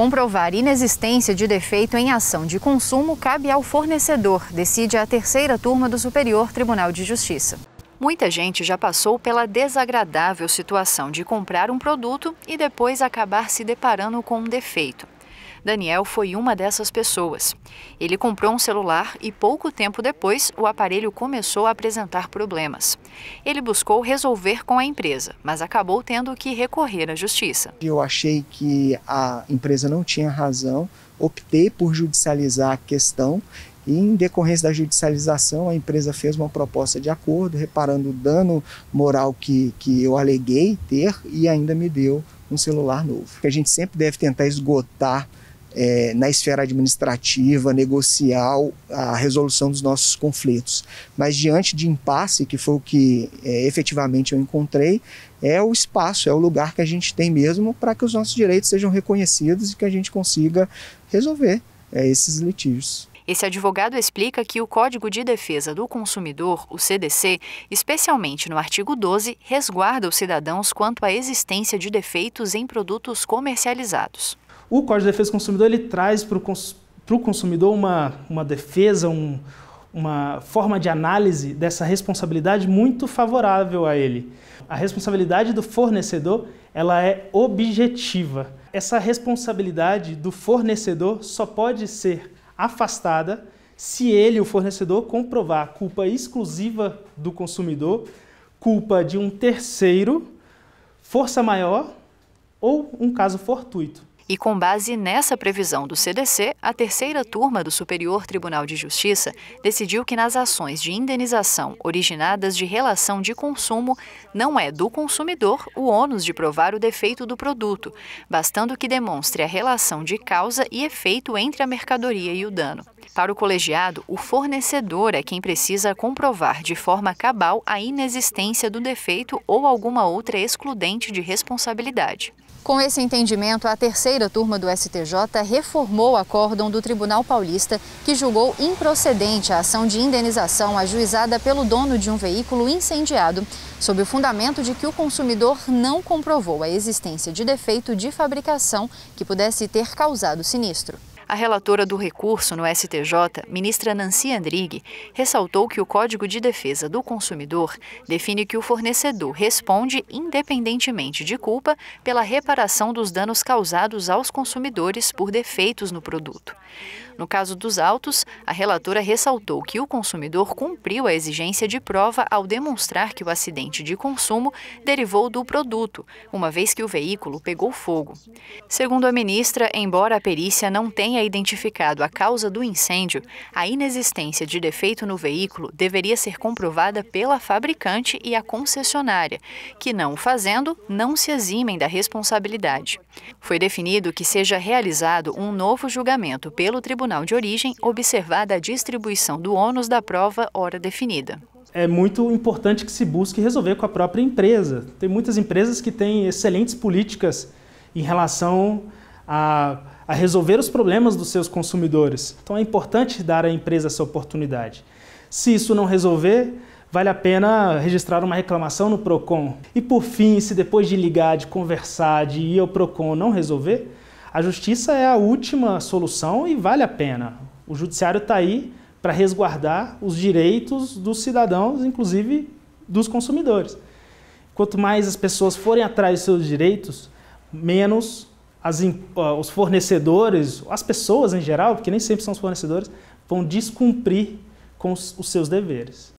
Comprovar inexistência de defeito em ação de consumo cabe ao fornecedor, decide a terceira turma do Superior Tribunal de Justiça. Muita gente já passou pela desagradável situação de comprar um produto e depois acabar se deparando com um defeito. Daniel foi uma dessas pessoas. Ele comprou um celular e pouco tempo depois o aparelho começou a apresentar problemas. Ele buscou resolver com a empresa, mas acabou tendo que recorrer à justiça. Eu achei que a empresa não tinha razão, optei por judicializar a questão e em decorrência da judicialização, a empresa fez uma proposta de acordo, reparando o dano moral que, que eu aleguei ter e ainda me deu um celular novo. A gente sempre deve tentar esgotar é, na esfera administrativa, negocial, a resolução dos nossos conflitos. Mas diante de impasse, que foi o que é, efetivamente eu encontrei, é o espaço, é o lugar que a gente tem mesmo para que os nossos direitos sejam reconhecidos e que a gente consiga resolver é, esses litígios. Esse advogado explica que o Código de Defesa do Consumidor, o CDC, especialmente no artigo 12, resguarda os cidadãos quanto à existência de defeitos em produtos comercializados. O Código de Defesa do Consumidor ele traz para o consumidor uma, uma defesa, um, uma forma de análise dessa responsabilidade muito favorável a ele. A responsabilidade do fornecedor ela é objetiva. Essa responsabilidade do fornecedor só pode ser afastada se ele, o fornecedor, comprovar culpa exclusiva do consumidor, culpa de um terceiro, força maior ou um caso fortuito. E com base nessa previsão do CDC, a terceira turma do Superior Tribunal de Justiça decidiu que nas ações de indenização originadas de relação de consumo, não é do consumidor o ônus de provar o defeito do produto, bastando que demonstre a relação de causa e efeito entre a mercadoria e o dano. Para o colegiado, o fornecedor é quem precisa comprovar de forma cabal a inexistência do defeito ou alguma outra excludente de responsabilidade. Com esse entendimento, a terceira turma do STJ reformou o acórdão do Tribunal Paulista, que julgou improcedente a ação de indenização ajuizada pelo dono de um veículo incendiado, sob o fundamento de que o consumidor não comprovou a existência de defeito de fabricação que pudesse ter causado sinistro. A relatora do recurso no STJ, ministra Nancy Andrighi, ressaltou que o Código de Defesa do Consumidor define que o fornecedor responde independentemente de culpa pela reparação dos danos causados aos consumidores por defeitos no produto. No caso dos autos, a relatora ressaltou que o consumidor cumpriu a exigência de prova ao demonstrar que o acidente de consumo derivou do produto, uma vez que o veículo pegou fogo. Segundo a ministra, embora a perícia não tenha tenha identificado a causa do incêndio, a inexistência de defeito no veículo deveria ser comprovada pela fabricante e a concessionária, que, não o fazendo, não se eximem da responsabilidade. Foi definido que seja realizado um novo julgamento pelo tribunal de origem, observada a distribuição do ônus da prova hora definida é muito importante que se busque resolver com a própria empresa. Tem muitas empresas que têm excelentes políticas em relação a a resolver os problemas dos seus consumidores. Então é importante dar à empresa essa oportunidade. Se isso não resolver, vale a pena registrar uma reclamação no Procon. E por fim, se depois de ligar, de conversar, de ir ao Procon não resolver, a justiça é a última solução e vale a pena. O judiciário está aí para resguardar os direitos dos cidadãos, inclusive dos consumidores. Quanto mais as pessoas forem atrás dos seus direitos, menos as, os fornecedores, as pessoas em geral, porque nem sempre são os fornecedores, vão descumprir com os, os seus deveres.